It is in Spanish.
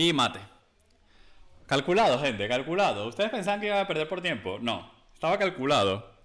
Y mate. Calculado, gente, calculado. ¿Ustedes pensaban que iba a perder por tiempo? No, estaba calculado.